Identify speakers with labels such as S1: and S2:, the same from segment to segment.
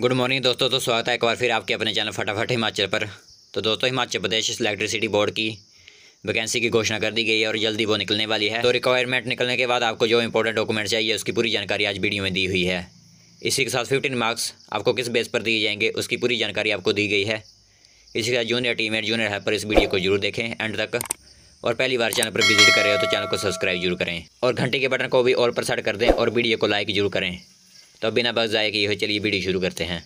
S1: good morning दोस्तों तो स्वागत है एक बार फिर आपके अपने चैनल फटाफट हिमाचल पर तो दोस्तों हिमाचल प्रदेश इलेक्ट्रिसिटी बोर्ड की वैकेंसी की घोषणा कर दी गई है और जल्दी वो निकलने वाली है तो रिक्वायरमेंट निकलने के बाद आपको जो इंपॉर्टेंट डॉक्यूमेंट चाहिए उसकी पूरी जानकारी आज वीडियो में दी हुई है इसी के साथ फिफ्टीन मार्क्स आपको किस बेस पर दिए जाएंगे उसकी पूरी जानकारी आपको दी गई है इसी के साथ जूनियर टीमेट जूनियर हेल्पर इस वीडियो को जरूर देखें एंड तक और पहली बार चैनल पर विजिट कर रहे हो तो चैनल को सब्सक्राइब जरूर करें और घंटे के बटन को भी ऑल पर सेट कर दें और वीडियो को लाइक जरूर करें तो बिना बस जाए कि चलिए वीडियो शुरू करते हैं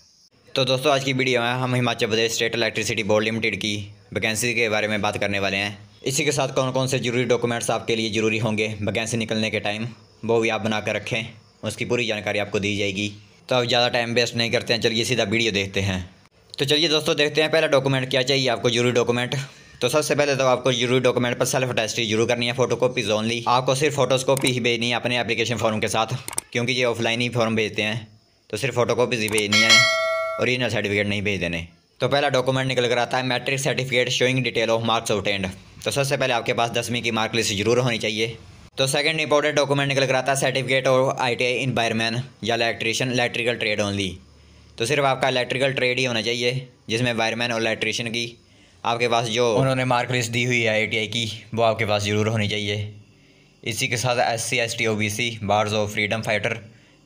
S1: तो दोस्तों आज की वीडियो में हम Himachal Pradesh state electricity board limited की वैकेंसी के बारे में बात करने वाले हैं इसी के साथ कौन कौन से ज़रूरी डॉक्यूमेंट्स आपके लिए ज़रूरी होंगे वैकेंसी निकलने के टाइम वो भी आप बना कर रखें उसकी पूरी जानकारी आपको दी जाएगी तो अब ज़्यादा टाइम वेस्ट नहीं करते हैं चलिए सीधा वीडियो देखते हैं तो चलिए दोस्तों देखते हैं पहला डॉक्यूमेंट क्या चाहिए आपको जरूरी डॉक्यूमेंट तो सबसे पहले तो आपको जरूरी डॉक्यूमेंट पर सेल्फ अटेस्टी जरूर करनी है फोटो कॉपीज ओनली आपको सिर्फ फोटोज कॉपी ही भेजनी है अपने एप्लीकेशन फॉर्म के साथ क्योंकि ये ऑफलाइन ही फॉर्म भेजते हैं तो सिर्फ फ़ोटो कॉपीज ही भेजनी है औरिजिनल सर्टिफिकेट नहीं भेज देने तो पहला डॉक्यूमेंट निकल कर आता है matric certificate showing detail of marks obtained तो सबसे पहले आपके पास दसवीं की मार्क लिस्ट जरूर होनी चाहिए तो सेकंड इंपॉर्टेंट डॉक्यूमेंट निकल कर आता है सर्टिफिकेट और आई टी आई इन्वायरमैन या इलेक्ट्रीशियन इलेक्ट्रिकल ट्रेड ओनली तो सिर्फ आपका इलेक्ट्रिकल ट्रेड ही होना चाहिए जिसमें वायरमैन और इलेक्ट्रीशियन की आपके पास जो उन्होंने मार्क लिस्ट दी हुई है आई की वो आपके पास ज़रूर होनी चाहिए इसी के साथ S C S T O B C बार्स ऑफ फ्रीडम फाइटर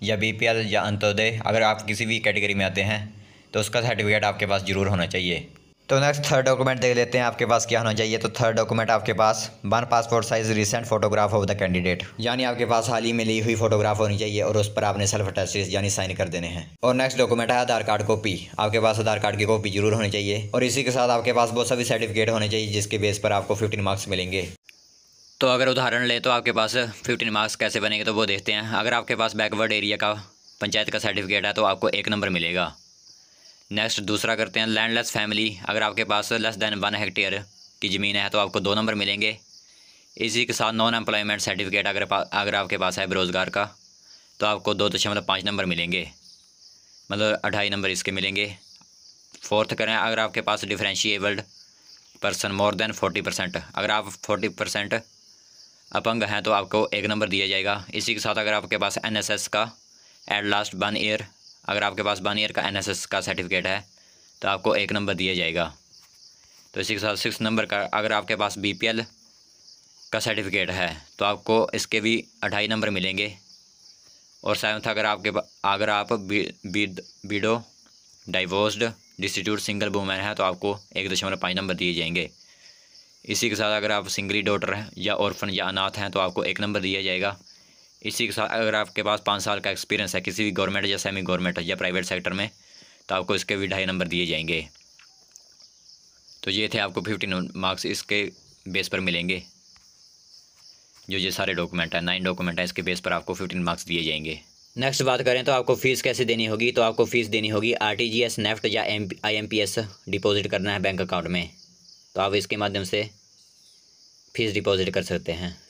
S1: या बी पी एल या अंत्योदय अगर आप किसी भी कैटेगरी में आते हैं तो उसका सर्टिफिकेट आपके पास ज़रूर होना चाहिए तो नेक्स्ट थर्ड डॉक्यूमेंट देख लेते हैं आपके पास क्या होना चाहिए तो थर्ड डॉक्यूमेंट आपके पास one passport size recent photograph of the candidate यानी आपके पास हाल ही में ली हुई फोटोग्राफ होनी चाहिए और उस पर आपने सेल्फ अटेस्टेज यानी साइन कर देने हैं और नेक्स्ट डॉक्यूमेंट है आधार कार्ड कॉपी आपके पास आधार कार्ड की कॉपी जरूर होनी चाहिए और इसी के साथ आपके पास बहुत सभी सर्टिफिकेट होने चाहिए जिसके बेस पर आपको फिफ्टीन मार्क्स मिलेंगे तो अगर उदाहरण ले तो आपके पास फिफ्टीन मार्क्स कैसे बनेंगे तो वो देखते हैं अगर आपके पास बैकवर्ड एरिया का पंचायत का सर्टिफिकेट है तो आपको एक नंबर मिलेगा नेक्स्ट दूसरा करते हैं लैंडलेस फैमिली अगर आपके पास लेस दैन वन हेक्टेयर की ज़मीन है तो आपको दो नंबर मिलेंगे इसी के साथ नॉन एम्प्लॉयमेंट सर्टिफिकेट अगर अगर आपके पास है बेरोज़गार का तो आपको दो दशमलव पाँच नंबर मिलेंगे मतलब अढ़ाई नंबर इसके मिलेंगे फोर्थ करें अगर आपके पास differently abled person more than forty percent अगर आप फोर्टी परसेंट अपंग हैं तो आपको एक नंबर दिया जाएगा इसी के साथ अगर आपके पास एन का एट लास्ट वन ईयर अगर आपके पास वन ईयर का एन का सर्टिफिकेट है तो आपको एक नंबर दिया जाएगा तो इसी के साथ सिक्स नंबर का अगर आपके पास बी का सर्टिफिकेट है तो आपको इसके भी अढ़ाई नंबर मिलेंगे और सेवन्थ अगर आपके अगर आप widow divorced destitute single women है तो आपको एक दशमलव पाँच नंबर दिए जाएंगे इसी के साथ अगर आप सिंगली डॉटर हैं या औरफन या अनाथ हैं तो आपको एक नंबर दिया जाएगा इसी के साथ अगर आपके पास पाँच साल का एक्सपीरियंस है किसी भी गवर्नमेंट या सेमी गवर्नमेंट या प्राइवेट सेक्टर में तो आपको इसके भी ढाई नंबर दिए जाएंगे तो ये थे आपको फिफ्टीन मार्क्स इसके बेस पर मिलेंगे जो ये सारे डॉक्यूमेंट हैं नाइन डॉक्यूमेंट हैं इसके बेस पर आपको फिफ्टीन मार्क्स दिए जाएंगे नेक्स्ट बात करें तो आपको फ़ीस कैसे देनी होगी तो आपको फ़ीस देनी होगी R T G S NEFT या M I M P S deposit करना है बैंक अकाउंट में तो आप इसके माध्यम से फीस डिपॉजिट कर सकते हैं